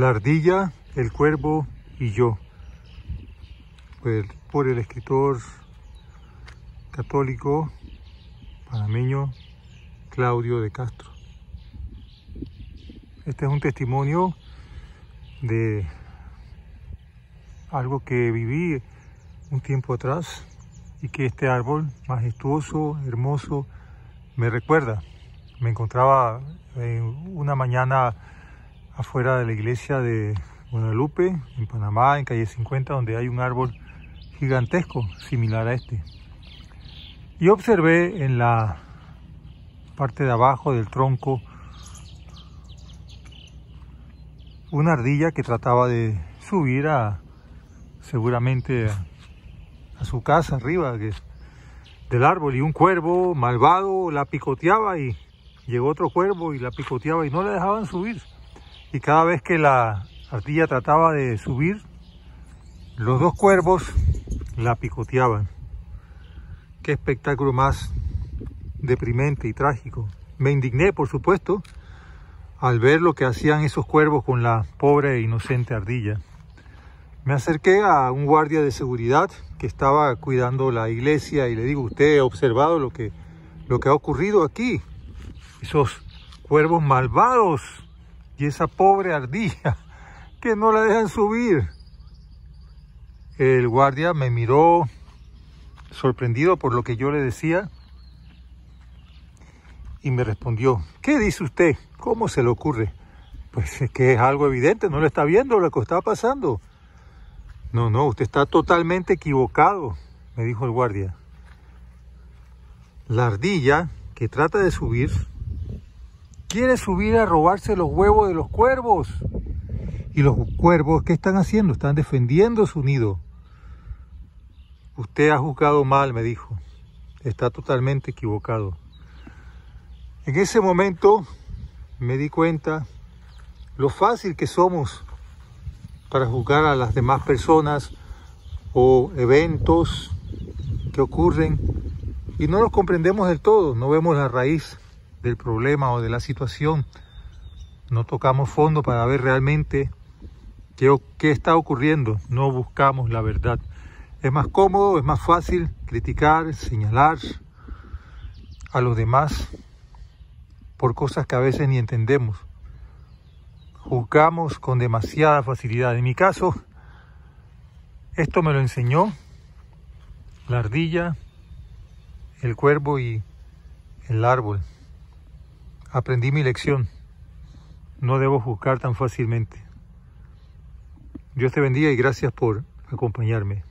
La ardilla, el cuervo y yo. Pues, por el escritor católico panameño Claudio de Castro. Este es un testimonio de algo que viví un tiempo atrás y que este árbol majestuoso, hermoso, me recuerda. Me encontraba en una mañana afuera de la iglesia de Guadalupe, en Panamá, en calle 50, donde hay un árbol gigantesco similar a este. Y observé en la parte de abajo del tronco una ardilla que trataba de subir a seguramente a, su casa arriba del árbol y un cuervo malvado la picoteaba y llegó otro cuervo y la picoteaba y no la dejaban subir y cada vez que la ardilla trataba de subir, los dos cuervos la picoteaban. Qué espectáculo más deprimente y trágico. Me indigné, por supuesto, al ver lo que hacían esos cuervos con la pobre e inocente ardilla. Me acerqué a un guardia de seguridad que estaba cuidando la iglesia y le digo, usted ha observado lo que, lo que ha ocurrido aquí. Esos cuervos malvados y esa pobre ardilla, que no la dejan subir. El guardia me miró sorprendido por lo que yo le decía y me respondió, ¿qué dice usted? ¿Cómo se le ocurre? Pues es que es algo evidente, no le está viendo lo que está pasando. No, no, usted está totalmente equivocado, me dijo el guardia. La ardilla que trata de subir quiere subir a robarse los huevos de los cuervos. Y los cuervos, ¿qué están haciendo? Están defendiendo su nido. Usted ha juzgado mal, me dijo. Está totalmente equivocado. En ese momento me di cuenta lo fácil que somos para juzgar a las demás personas o eventos que ocurren y no los comprendemos del todo, no vemos la raíz del problema o de la situación, no tocamos fondo para ver realmente qué, qué está ocurriendo, no buscamos la verdad. Es más cómodo, es más fácil criticar, señalar a los demás por cosas que a veces ni entendemos. Juzgamos con demasiada facilidad. En mi caso, esto me lo enseñó la ardilla, el cuervo y el árbol. Aprendí mi lección. No debo juzgar tan fácilmente. Dios te bendiga y gracias por acompañarme.